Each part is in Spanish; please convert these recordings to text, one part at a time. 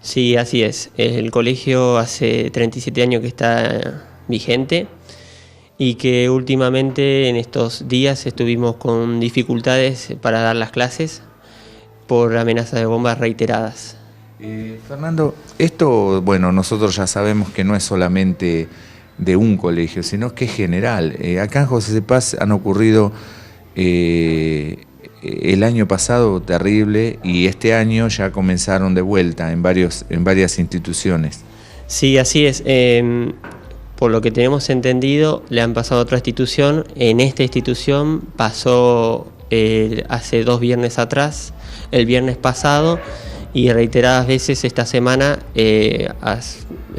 Sí, así es. El colegio hace 37 años que está vigente y que últimamente en estos días estuvimos con dificultades para dar las clases por amenazas de bombas reiteradas. Eh, Fernando, esto, bueno, nosotros ya sabemos que no es solamente de un colegio, sino que es general. Eh, acá en José de Paz han ocurrido eh, el año pasado terrible y este año ya comenzaron de vuelta en, varios, en varias instituciones. Sí, así es. Em, por lo que tenemos entendido, le han pasado a otra institución. En esta institución pasó eh, hace dos viernes atrás, el viernes pasado, y reiteradas veces esta semana eh,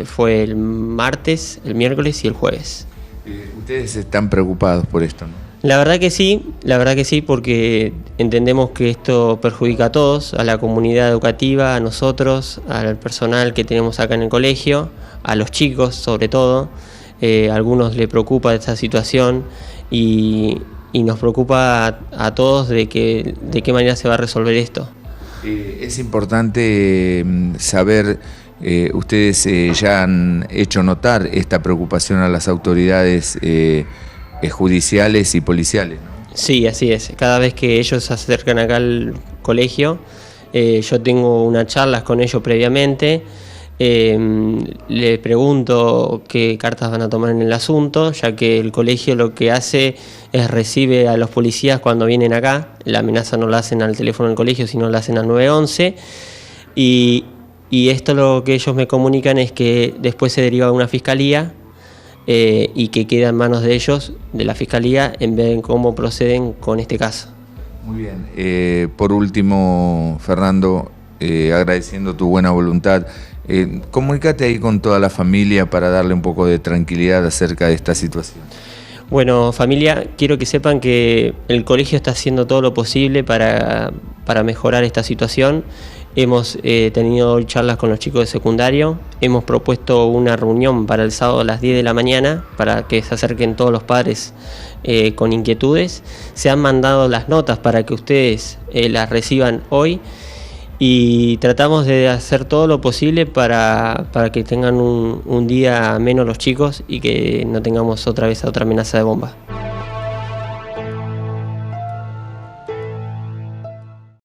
fue el martes, el miércoles y el jueves. Eh, ustedes están preocupados por esto, ¿no? La verdad que sí, la verdad que sí, porque entendemos que esto perjudica a todos, a la comunidad educativa, a nosotros, al personal que tenemos acá en el colegio, a los chicos sobre todo. Eh, a algunos le preocupa esta situación y, nos preocupa a, todos de, de qué manera se va a resolver esto. Eh, es importante mm, saber, eh, ustedes ya han hecho notar esta preocupación a las autoridades eh, judiciales y policiales. Sí, así es. Cada vez que ellos se acercan acá al colegio, eh, yo tengo unas charlas con ellos previamente. Em, les pregunto qué cartas van a tomar en el asunto, ya que el colegio lo que hace es recibe a los policías cuando vienen acá. La amenaza no la hacen al teléfono del colegio, sino la hacen al 911. Y, y esto lo que ellos me comunican es que después se deriva a una fiscalía eh, y que queda en manos de ellos, de la Fiscalía, en ver cómo proceden con este caso. Muy bien. Eh, por último, Fernando, eh, agradeciendo tu buena voluntad, comunícate ahí con toda la familia para darle un poco de tranquilidad acerca de esta situación. Bueno, familia, quiero que sepan que el colegio está haciendo todo lo posible para, para mejorar esta situación. Hemos eh, tenido charlas con los chicos de secundario, hemos propuesto una reunión para el sábado a las 10 de la mañana para que se acerquen todos los padres eh, con inquietudes. Se han mandado las notas para que ustedes eh, las reciban hoy y tratamos de hacer todo lo posible para, que tengan un, un día menos los chicos y que no tengamos otra vez otra amenaza de bomba.